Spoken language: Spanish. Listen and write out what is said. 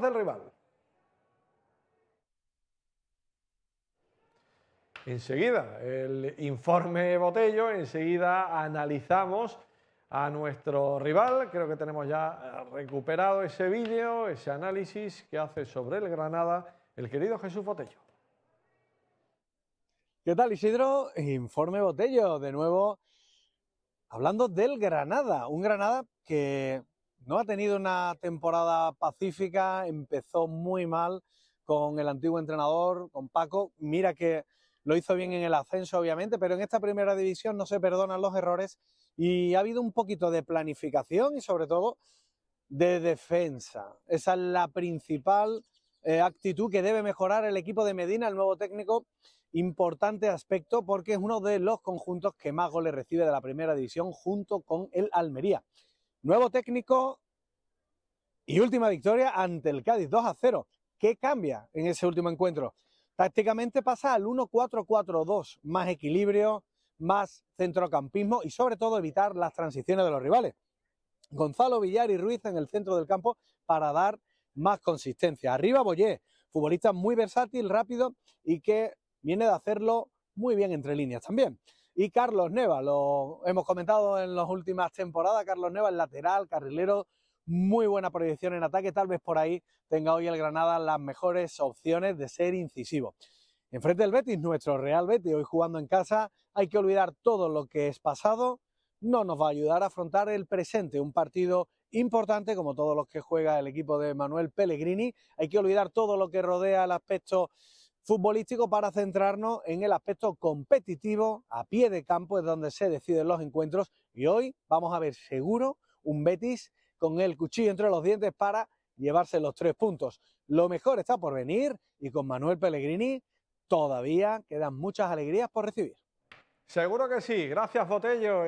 del rival. Enseguida, el informe Botello, enseguida analizamos a nuestro rival. Creo que tenemos ya recuperado ese vídeo, ese análisis que hace sobre el Granada el querido Jesús Botello. ¿Qué tal Isidro? Informe Botello, de nuevo hablando del Granada, un Granada que no ha tenido una temporada pacífica, empezó muy mal con el antiguo entrenador, con Paco. Mira que lo hizo bien en el ascenso, obviamente, pero en esta primera división no se perdonan los errores y ha habido un poquito de planificación y sobre todo de defensa. Esa es la principal eh, actitud que debe mejorar el equipo de Medina, el nuevo técnico. Importante aspecto porque es uno de los conjuntos que más goles recibe de la primera división junto con el Almería. Nuevo técnico, y última victoria ante el Cádiz, 2 a 0. ¿Qué cambia en ese último encuentro? Tácticamente pasa al 1-4-4-2, más equilibrio, más centrocampismo y sobre todo evitar las transiciones de los rivales. Gonzalo Villar y Ruiz en el centro del campo para dar más consistencia. Arriba Boyé, futbolista muy versátil, rápido y que viene de hacerlo muy bien entre líneas también. Y Carlos Neva, lo hemos comentado en las últimas temporadas, Carlos Neva, el lateral, carrilero muy buena proyección en ataque, tal vez por ahí tenga hoy el Granada las mejores opciones de ser incisivo. Enfrente del Betis, nuestro Real Betis, hoy jugando en casa, hay que olvidar todo lo que es pasado, no nos va a ayudar a afrontar el presente, un partido importante como todos los que juega el equipo de Manuel Pellegrini, hay que olvidar todo lo que rodea el aspecto futbolístico para centrarnos en el aspecto competitivo, a pie de campo es donde se deciden los encuentros y hoy vamos a ver seguro un Betis con el cuchillo entre los dientes para llevarse los tres puntos. Lo mejor está por venir y con Manuel Pellegrini todavía quedan muchas alegrías por recibir. Seguro que sí. Gracias, Botello.